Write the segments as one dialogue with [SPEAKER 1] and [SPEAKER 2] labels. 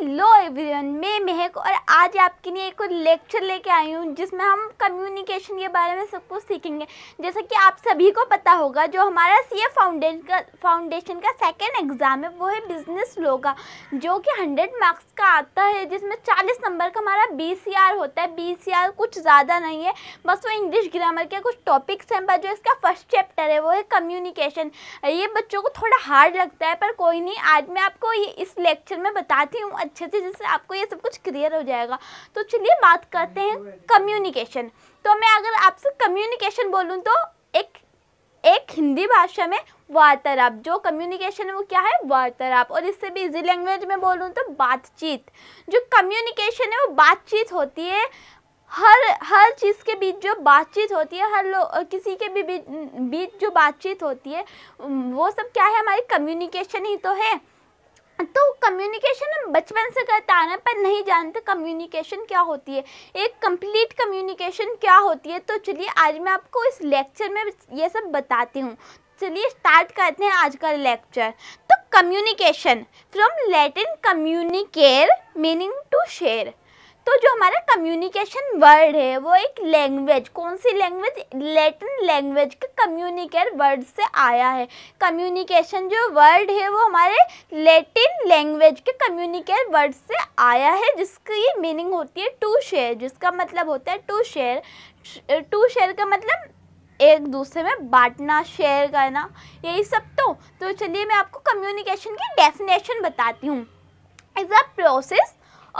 [SPEAKER 1] hello everyone मैं महक और आज आपके लिए एक लेक्चर लेके आई हूँ जिसमें हम कम्युनिकेशन के बारे में सब कुछ सीखेंगे जैसा कि आप सभी को पता होगा जो हमारा सी ए फाउंडेशन का फाउंडेशन का सेकेंड एग्ज़ाम है वो है बिजनेस लो का जो कि हंड्रेड मार्क्स का आता है जिसमें चालीस नंबर का हमारा बी सी आर होता है बी सी आर कुछ ज़्यादा नहीं है बस वो इंग्लिश ग्रामर के कुछ टॉपिक्स हैं पर जो इसका फर्स्ट चैप्टर है वो है कम्युनिकेशन ये बच्चों को थोड़ा हार्ड लगता है पर कोई नहीं आज मैं आपको ये इस लेक्चर में बताती हूँ अच्छे से जिससे आपको ये सब कुछ क्लियर हो जाएगा तो चलिए बात करते हैं कम्युनिकेशन तो मैं अगर आपसे कम्युनिकेशन बोलूँ तो एक एक हिंदी भाषा में वार्तालाप जो कम्युनिकेशन है वो क्या है वार्तालाप और इससे भी इजी लैंग्वेज में बोलूँ तो बातचीत जो कम्युनिकेशन है वो बातचीत होती है हर हर चीज़ के बीच जो बातचीत होती है हर लोग किसी के भी बीच जो बातचीत होती है वो सब क्या है हमारी कम्युनिकेशन ही तो है तो कम्युनिकेशन हम बचपन से करते आ रहे हैं पर नहीं जानते कम्युनिकेशन क्या होती है एक कंप्लीट कम्युनिकेशन क्या होती है तो चलिए आज मैं आपको इस लेक्चर में ये सब बताती हूँ चलिए स्टार्ट करते हैं आज का लेक्चर तो communication from Latin communicare meaning to share तो जो हमारा कम्युनिकेशन वर्ड है वो एक लैंग्वेज कौन सी लैंग्वेज लेटिन लैंग्वेज के कम्युनिकेट वर्ड से आया है कम्युनिकेशन जो वर्ड है वो हमारे लेटिन लैंग्वेज के कम्युनिकेट वर्ड से आया है जिसकी मीनिंग होती है टू शेयर जिसका मतलब होता है टू शेयर टू शेयर का मतलब एक दूसरे में बांटना शेयर करना यही सब तो तो चलिए मैं आपको कम्युनिकेशन की डेफिनेशन बताती हूँ is a process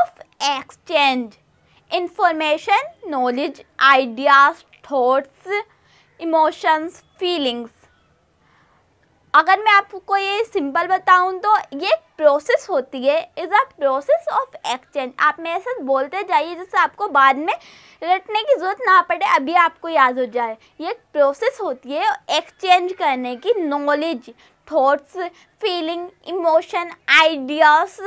[SPEAKER 1] of exchange information knowledge ideas thoughts emotions feelings अगर मैं आपको ये सिंपल बताऊं तो ये प्रोसेस होती है is a process of exchange आप मेरे साथ बोलते जाइए जिससे आपको बाद में रटने की ज़रूरत ना पड़े अभी आपको याद हो जाए ये प्रोसेस होती है एक्सचेंज करने की knowledge thoughts feeling emotion ideas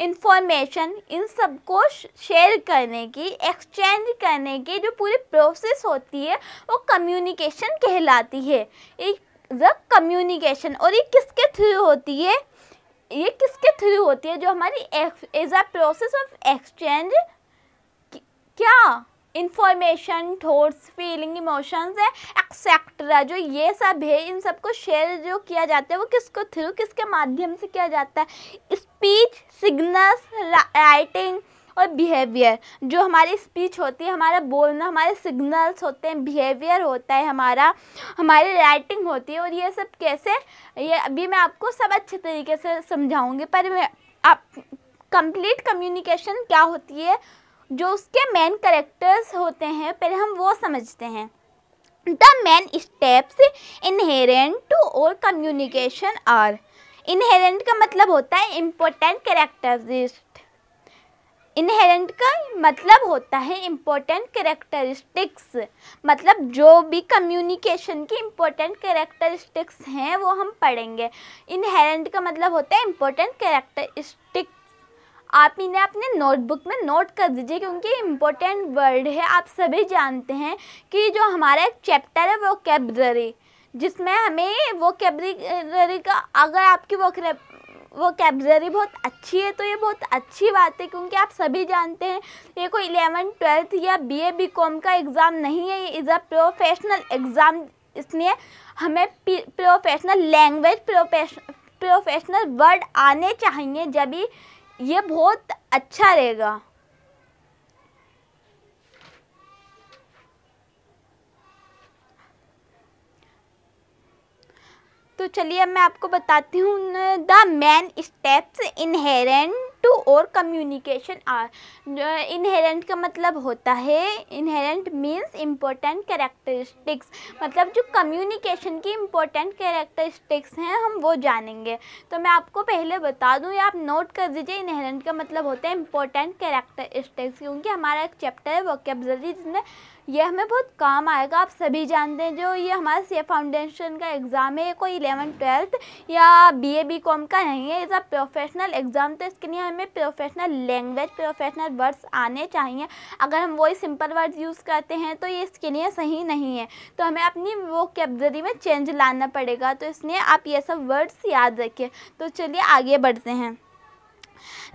[SPEAKER 1] information इन सबको शेयर करने की एक्सचेंज करने की जो पूरी प्रोसेस होती है वो कम्युनिकेशन कहलाती है एक द कम्युनिकेशन और ये किसके थ्रू होती है ये किसके थ्रू होती है जो हमारी as a process of exchange क्या इंफॉर्मेशन थॉट्स फीलिंग इमोशंस है एक्सेट्रा जो ये सब है इन सबको शेयर जो किया जाता है वो किसको थ्रू किसके माध्यम से किया जाता है इस स्पीच सिग्नल्स राइटिंग और बिहेवियर जो हमारी स्पीच होती है हमारा बोलना हमारे सिग्नल्स होते हैं बिहेवियर होता है हमारा हमारी राइटिंग होती है और ये सब कैसे ये अभी मैं आपको सब अच्छे तरीके से समझाऊंगी पर मैं आप कंप्लीट कम्युनिकेशन क्या होती है जो उसके मेन करेक्टर्स होते हैं पहले हम वो समझते हैं the main steps inherent to और कम्युनिकेशन आर इनहेरेंट का मतलब होता है इम्पोर्टेंट करेक्टरिस्ट इनहेरेंट का मतलब होता है इम्पोर्टेंट कैरेक्टरिस्टिक्स मतलब जो भी कम्युनिकेशन की इम्पोर्टेंट कैरेक्टरिस्टिक्स हैं वो हम पढ़ेंगे इनहेरेंट का मतलब होता है इम्पोर्टेंट करेक्टरिस्टिक्स आप इन्हें अपने नोटबुक में नोट कर दीजिए क्योंकि इम्पोर्टेंट वर्ड है आप सभी जानते हैं कि जो हमारा एक चैप्टर है वो कैब्ररी जिसमें हमें वो कैबरी का अगर आपकी वो वो कैबरी बहुत अच्छी है तो ये बहुत अच्छी बात है क्योंकि आप सभी जानते हैं ये कोई इलेवन ट्वेल्थ या बी ए बी कॉम का एग्ज़ाम नहीं है ये इज़ अ प्रोफेशनल एग्ज़ाम इसलिए हमें प्रोफेशनल लैंग्वेज प्रोफेशनल वर्ड आने चाहिए जब ये बहुत अच्छा रहेगा तो चलिए अब मैं आपको बताती हूँ the main steps inherent to और कम्युनिकेशन आर इनहेरेंट का मतलब होता है इनहेरेंट मीन्स इम्पोर्टेंट कैरेक्टरिस्टिक्स मतलब जो कम्युनिकेशन की इम्पोर्टेंट कैरेक्टरिस्टिक्स हैं हम वो जानेंगे तो मैं आपको पहले बता दूँ या आप नोट कर दीजिए इनहेरेंट का मतलब होता है इम्पोर्टेंट कैरेक्टरिस्टिक्स क्योंकि हमारा एक चैप्टर है वोकेबलरी जिसमें ये हमें बहुत काम आएगा आप सभी जानते हैं जो ये हमारा सी फाउंडेशन का एग्ज़ाम है कोई इलेवन ट्वेल्थ या बी ए बी कॉम का नहीं है इज़ अ प्रोफेशनल एग्ज़ाम तो इसके लिए हमें प्रोफेशनल लैंग्वेज प्रोफेशनल वर्ड्स आने चाहिए अगर हम वही सिंपल वर्ड्स यूज़ करते हैं तो ये इसके लिए सही नहीं है तो हमें अपनी वो कैबजरी में चेंज लाना पड़ेगा तो इसलिए आप ये सब वर्ड्स याद रखिए तो चलिए आगे बढ़ते हैं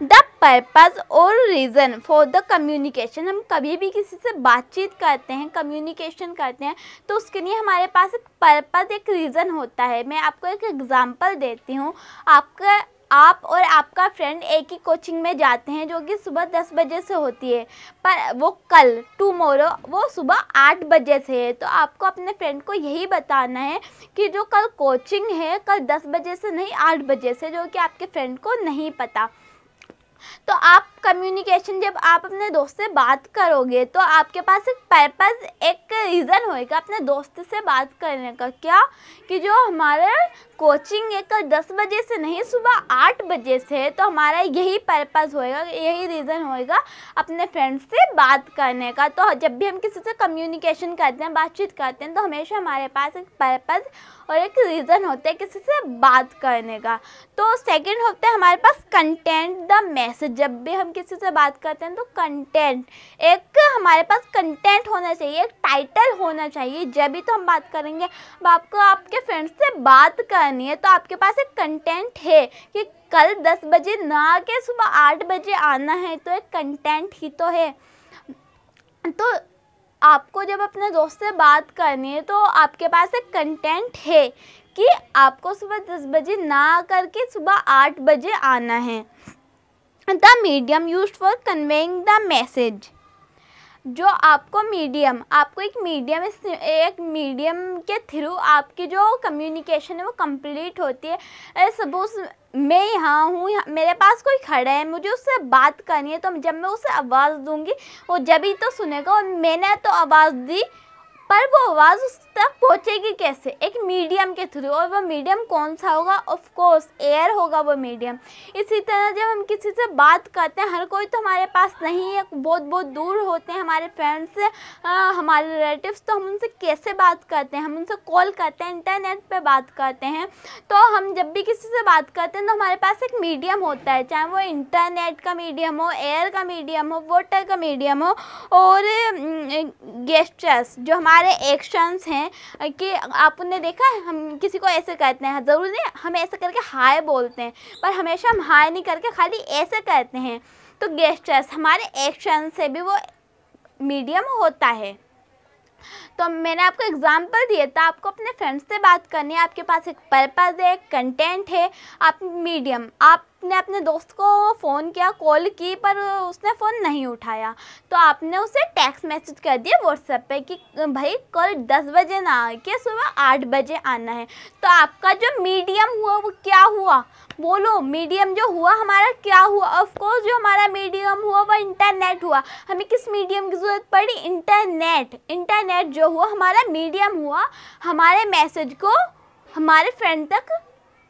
[SPEAKER 1] द पर्पज़ और रीज़न फॉर द कम्युनिकेशन हम कभी भी किसी से बातचीत करते हैं कम्युनिकेशन करते हैं तो उसके लिए हमारे पास एक पर्पज़ एक रीज़न होता है मैं आपको एक एग्ज़ाम्पल देती हूँ आपका आप और आपका फ्रेंड एक ही कोचिंग में जाते हैं जो कि सुबह दस बजे से होती है पर वो कल टूमोरो वो सुबह आठ बजे से है तो आपको अपने फ्रेंड को यही बताना है कि जो कल कोचिंग है कल दस बजे से नहीं आठ बजे से जो कि आपके फ्रेंड को नहीं पता तो आप कम्युनिकेशन जब आप अपने दोस्त से बात करोगे तो आपके पास एक पर्पज़ एक रीज़न होएगा अपने दोस्त से बात करने का क्या कि जो हमारा कोचिंग एक दस बजे से नहीं सुबह आठ बजे से तो हमारा यही पर्पज़ होएगा यही रीज़न होएगा अपने फ्रेंड से बात करने का तो जब भी हम किसी से कम्युनिकेशन करते हैं बातचीत करते हैं तो हमेशा हमारे पास एक पर्पज़ और एक रीज़न होता है किसी से बात करने का तो सेकंड होता है हमारे पास कंटेंट द मैसेज जब भी हम किसी से बात करते हैं तो कंटेंट एक हमारे पास कंटेंट होना चाहिए एक टाइटल होना चाहिए जब भी तो हम बात करेंगे अब आपको आपके फ्रेंड्स से बात करनी है तो आपके पास एक कंटेंट है कि कल दस बजे ना के सुबह आठ बजे आना है तो एक कंटेंट ही तो है तो आपको जब अपने दोस्त से बात करनी है तो आपके पास एक कंटेंट है कि आपको सुबह दस बजे ना आकर के सुबह आठ बजे आना है the medium use for conveying the message जो आपको मीडियम आपको एक मीडियम एक मीडियम के थ्रू आपकी जो कम्युनिकेशन है वो कंप्लीट होती है सपोज मैं यहाँ हूँ मेरे पास कोई खड़ा है मुझे उससे बात करनी है तो जब मैं उसे आवाज़ दूँगी वो जब ही तो सुनेगा और मैंने तो आवाज़ दी पर वो आवाज़ उस तक पहुँचेगी कैसे एक मीडियम के थ्रू और वो मीडियम कौन सा होगा ऑफ कोर्स एयर होगा वो मीडियम इसी तरह जब हम किसी से बात करते हैं हर कोई तो हमारे पास नहीं है बहुत बहुत दूर होते हैं हमारे फ्रेंड्स से हमारे रिलेटिव्स तो हम उनसे कैसे बात करते हैं हम उनसे कॉल करते हैं इंटरनेट पर बात करते हैं तो हम जब भी किसी से बात करते हैं तो हमारे पास एक मीडियम होता है चाहे वो इंटरनेट का मीडियम हो एयर का मीडियम हो वाटर का मीडियम हो और गेस्टर्स जो हमारे हमारे एक्शंस हैं कि आपने देखा है हम किसी को ऐसे कहते हैं ज़रूरी नहीं हम ऐसे करके हाय बोलते हैं पर हमेशा हम हाय नहीं करके खाली ऐसे कहते हैं तो गेस्टर्स हमारे एक्शन से भी वो मीडियम होता है तो मैंने आपको एग्जाम्पल दिया था आपको अपने फ्रेंड्स से बात करनी है आपके पास एक पर्पज़ है कंटेंट है आप मीडियम आप आपने अपने दोस्त को फ़ोन किया कॉल की पर उसने फ़ोन नहीं उठाया तो आपने उसे टेक्स्ट मैसेज कर दिया व्हाट्सएप पे कि भाई कल दस बजे ना आके सुबह आठ बजे आना है तो आपका जो मीडियम हुआ वो क्या हुआ बोलो मीडियम जो हुआ हमारा क्या हुआ ऑफकोर्स जो हमारा मीडियम हुआ वह इंटरनेट हुआ हमें किस मीडियम की ज़रूरत पड़ी इंटरनेट इंटरनेट जो हुआ हमारा मीडियम हुआ हमारे मैसेज को हमारे फ्रेंड तक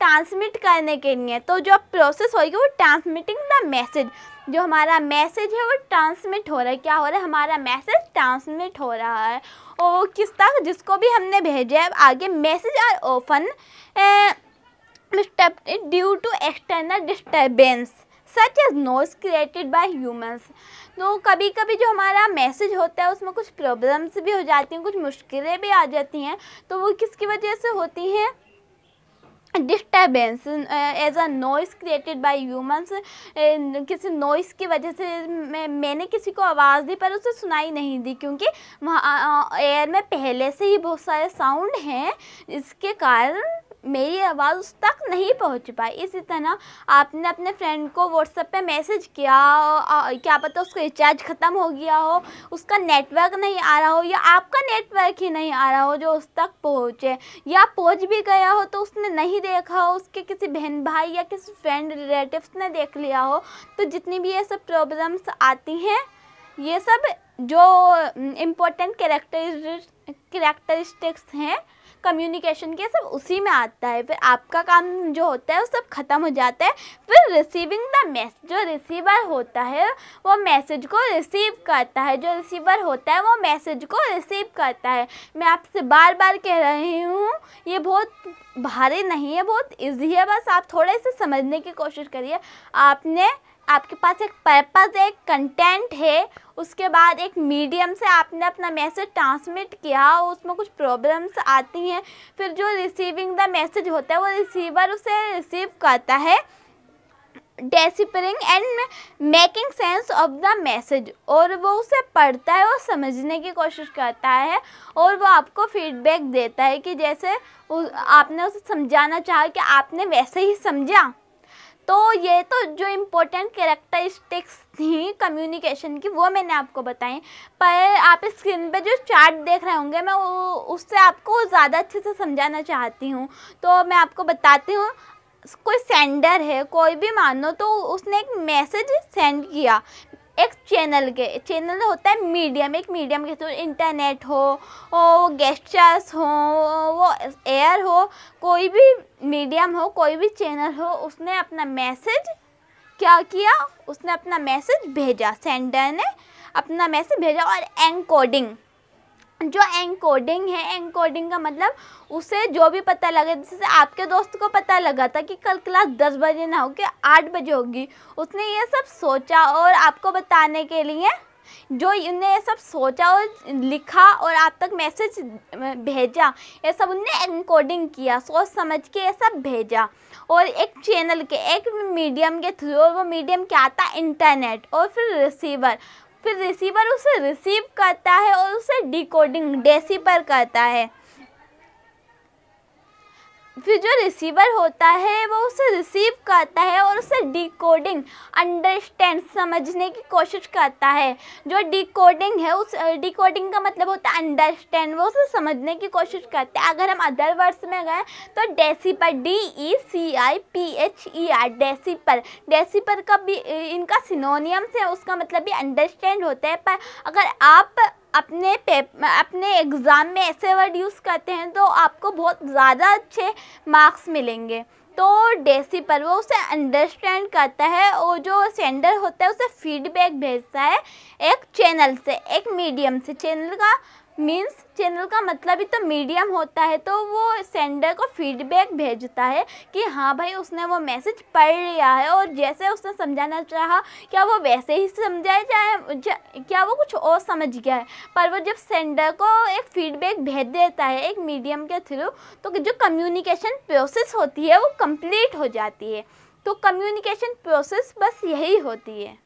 [SPEAKER 1] ट्रांसमिट करने के लिए तो जो प्रोसेस होगी वो ट्रांसमिटिंग द मैसेज जो हमारा मैसेज है वो ट्रांसमिट हो रहा है क्या हो रहा है हमारा मैसेज ट्रांसमिट हो रहा है और किस तक जिसको भी हमने भेजा है आगे message are often due to external disturbance such as noise created by humans तो कभी कभी जो हमारा मैसेज होता है उसमें कुछ प्रॉब्लम्स भी हो जाती हैं कुछ मुश्किलें भी आ जाती हैं तो वो किसकी वजह से होती हैं disturbance as a noise created by humans किसी नॉइस की वजह से मैं मैंने किसी को आवाज़ दी पर उसे सुनाई नहीं दी क्योंकि वहाँ एयर uh, uh, में पहले से ही बहुत सारे साउंड हैं इसके कारण मेरी आवाज़ उस तक नहीं पहुंच पाई इसी तरह आपने अपने फ्रेंड को व्हाट्सएप पे मैसेज किया क्या पता उसका रिचार्ज ख़त्म हो गया हो उसका नेटवर्क नहीं आ रहा हो या आपका नेटवर्क ही नहीं आ रहा हो जो उस तक पहुंचे या पहुंच भी गया हो तो उसने नहीं देखा हो उसके किसी बहन भाई या किसी फ्रेंड रिलेटिव्स ने देख लिया हो तो जितनी भी ये सब प्रॉब्लम्स आती हैं ये सब जो इम्पोर्टेंट कैरेक्टर कैरेक्टरिस्टिक्स हैं कम्युनिकेशन के सब उसी में आता है फिर आपका काम जो होता है वो सब ख़त्म हो जाता है फिर रिसीविंग द मैसेज जो रिसीवर होता है वो मैसेज को रिसीव करता है जो रिसीवर होता है वो मैसेज को रिसीव करता है मैं आपसे बार बार कह रही हूँ ये बहुत भारी नहीं है बहुत ईजी है बस आप थोड़े से समझने की कोशिश करिए आपने आपके पास एक पर्पज़ है एक कंटेंट है उसके बाद एक मीडियम से आपने अपना मैसेज ट्रांसमिट किया उसमें कुछ प्रॉब्लम्स आती हैं फिर जो रिसीविंग द मैसेज होता है वो रिसीवर उसे रिसीव करता है deciphering and making sense of the message और वो उसे पढ़ता है और समझने की कोशिश करता है और वो आपको फीडबैक देता है कि जैसे आपने उसे समझाना चाहा कि आपने वैसे ही समझा तो ये तो जो इम्पोर्टेंट करेक्टरिस्टिक्स थी कम्युनिकेशन की वो मैंने आपको बताएं पर आप स्क्रीन पे जो चार्ट देख रहे होंगे मैं उससे आपको ज़्यादा अच्छे से समझाना चाहती हूँ तो मैं आपको बताती हूँ कोई सेंडर है कोई भी मानो तो उसने एक मैसेज सेंड किया एक चैनल के चैनल होता है मीडियम एक मीडियम के थ्रू इंटरनेट हो वो गेस्टर्स हो वो एयर हो कोई भी मीडियम हो कोई भी चैनल हो उसने अपना मैसेज क्या किया उसने अपना मैसेज भेजा सेंडर ने अपना मैसेज भेजा और एंकोडिंग जो एंकोडिंग है एंकोडिंग का मतलब उसे जो भी पता लगे जैसे आपके दोस्त को पता लगा था कि कल क्लास दस बजे ना होगी आठ बजे होगी उसने ये सब सोचा और आपको बताने के लिए जो उनने ये सब सोचा और लिखा और आप तक मैसेज भेजा ये सब उनने एनकोडिंग किया सोच समझ के ये सब भेजा और एक चैनल के एक मीडियम के थ्रू और वो मीडियम क्या था इंटरनेट और फिर रिसीवर फिर रिसीवर उसे रिसीव करता है और उसे डिकोडिंग डेसीपर करता है फिर जो रिसीवर होता है वो उसे रिसीव करता है और उसे डिकोडिंग अंडरस्टैंड समझने की कोशिश करता है जो डिकोडिंग है उस डिकोडिंग का मतलब होता है अंडरस्टैंड वो उसे समझने की कोशिश करते हैं अगर हम अदर वर्ड्स में गए तो decipher D E C I P H E R decipher decipher का भी इनका सिनोनियम्स है उसका मतलब भी अंडरस्टैंड होता है पर अगर आप अपने अपने एग्ज़ाम में ऐसे वर्ड यूज़ करते हैं तो आपको बहुत ज़्यादा अच्छे मार्क्स मिलेंगे तो डेसी पर वो उसे अंडरस्टैंड करता है और जो सेंडर होता है उसे फीडबैक भेजता है एक चैनल से एक मीडियम से चैनल का मीन्स चैनल का मतलब ही तो मीडियम होता है तो वो सेंडर को फीडबैक भेजता है कि हाँ भाई उसने वो मैसेज पढ़ लिया है और जैसे उसने समझाना चाहा क्या वो वैसे ही समझाए जाए क्या वो कुछ और समझ गया है पर वो जब सेंडर को एक फीडबैक भेज देता है एक मीडियम के थ्रू तो जो कम्युनिकेशन प्रोसेस होती है वो कम्प्लीट हो जाती है तो कम्युनिकेशन प्रोसेस बस यही होती है